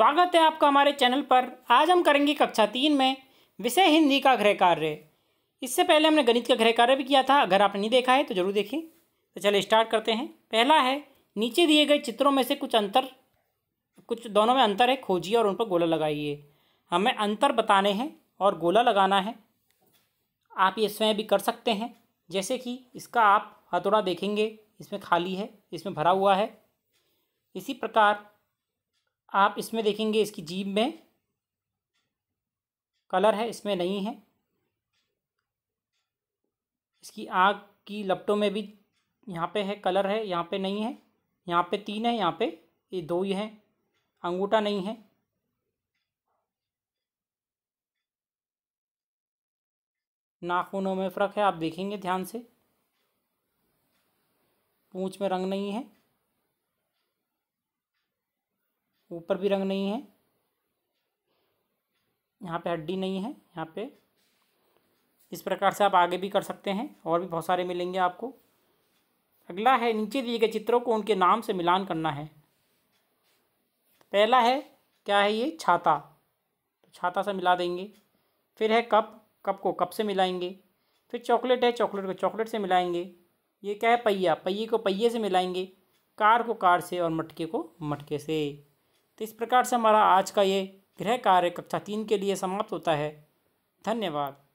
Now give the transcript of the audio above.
स्वागत है आपका हमारे चैनल पर आज हम करेंगे कक्षा तीन में विषय हिंदी का गृह कार्य इससे पहले हमने गणित का गृह कार्य भी किया था अगर आपने नहीं देखा है तो ज़रूर देखें तो चलिए स्टार्ट करते हैं पहला है नीचे दिए गए चित्रों में से कुछ अंतर कुछ दोनों में अंतर है खोजिए और उन पर गोला लगाइए हमें अंतर बताने हैं और गोला लगाना है आप ये स्वयं भी कर सकते हैं जैसे कि इसका आप हथौड़ा देखेंगे इसमें खाली है इसमें भरा हुआ है इसी प्रकार आप इसमें देखेंगे इसकी जीप में कलर है इसमें नहीं है इसकी आँख की लपटों में भी यहाँ पे है कलर है यहाँ पे नहीं है यहाँ पे तीन है यहाँ पे ये दो ही हैं अंगूठा नहीं है नाखूनों में फ़र्क है आप देखेंगे ध्यान से पूँछ में रंग नहीं है ऊपर भी रंग नहीं है यहाँ पे हड्डी नहीं है यहाँ पे इस प्रकार से आप आगे भी कर सकते हैं और भी बहुत सारे मिलेंगे आपको अगला है नीचे दिए गए चित्रों को उनके नाम से मिलान करना है पहला है क्या है ये छाता तो छाता से मिला देंगे फिर है कप कप को कप से मिलाएंगे फिर चॉकलेट है चॉकलेट को चॉकलेट से मिलाएंगे ये क्या है पहिया पहिए को पहिए से मिलाएंगे कार को कार से और मटके को मटके से तो इस प्रकार से हमारा आज का ये गृह कार्य कक्षा तीन के लिए समाप्त होता है धन्यवाद